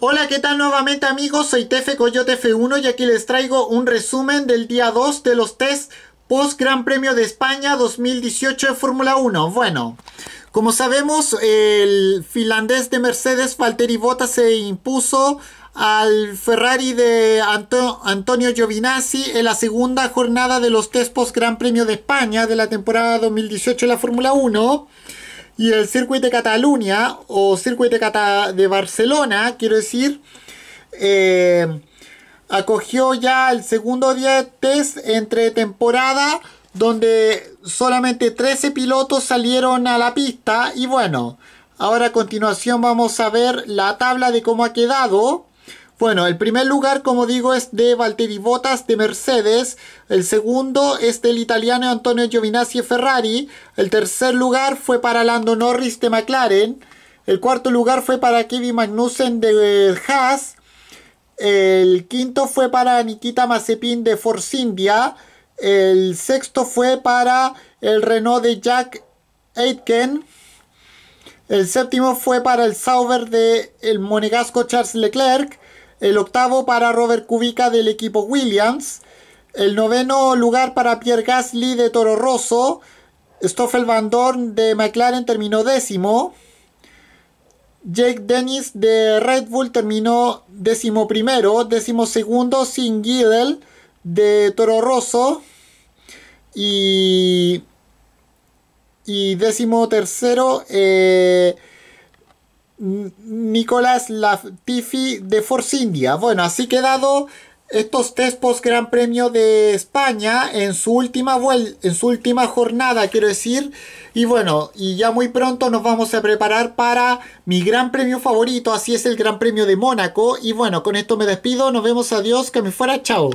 Hola, ¿qué tal nuevamente amigos? Soy Tefe Coyote F1 y aquí les traigo un resumen del día 2 de los test post Gran Premio de España 2018 de Fórmula 1. Bueno, como sabemos, el finlandés de Mercedes, Valtteri bota se impuso al Ferrari de Antonio Giovinazzi en la segunda jornada de los test post Gran Premio de España de la temporada 2018 de la Fórmula 1 y el Circuit de Cataluña o Circuit de, de Barcelona, quiero decir, eh, acogió ya el segundo día de test entre temporada donde solamente 13 pilotos salieron a la pista y bueno, ahora a continuación vamos a ver la tabla de cómo ha quedado. Bueno, el primer lugar, como digo, es de Valtteri Bottas de Mercedes. El segundo es del italiano Antonio Giovinazzi Ferrari. El tercer lugar fue para Lando Norris de McLaren. El cuarto lugar fue para Kevin Magnussen de eh, Haas. El quinto fue para Nikita Mazepin de Force India. El sexto fue para el Renault de Jack Aitken. El séptimo fue para el Sauber de el Monegasco Charles Leclerc el octavo para Robert Kubica del equipo Williams, el noveno lugar para Pierre Gasly de Toro Rosso, Stoffel Van Dorn de McLaren terminó décimo, Jake Dennis de Red Bull terminó décimo primero, décimo segundo Sin Giddel de Toro Rosso y, y décimo tercero eh, Nicolás Latifi de Force India. Bueno, así quedado estos test post Gran Premio de España en su última vuelta, en su última jornada, quiero decir. Y bueno, y ya muy pronto nos vamos a preparar para mi gran premio favorito, así es el Gran Premio de Mónaco. Y bueno, con esto me despido, nos vemos, adiós, que me fuera, chao.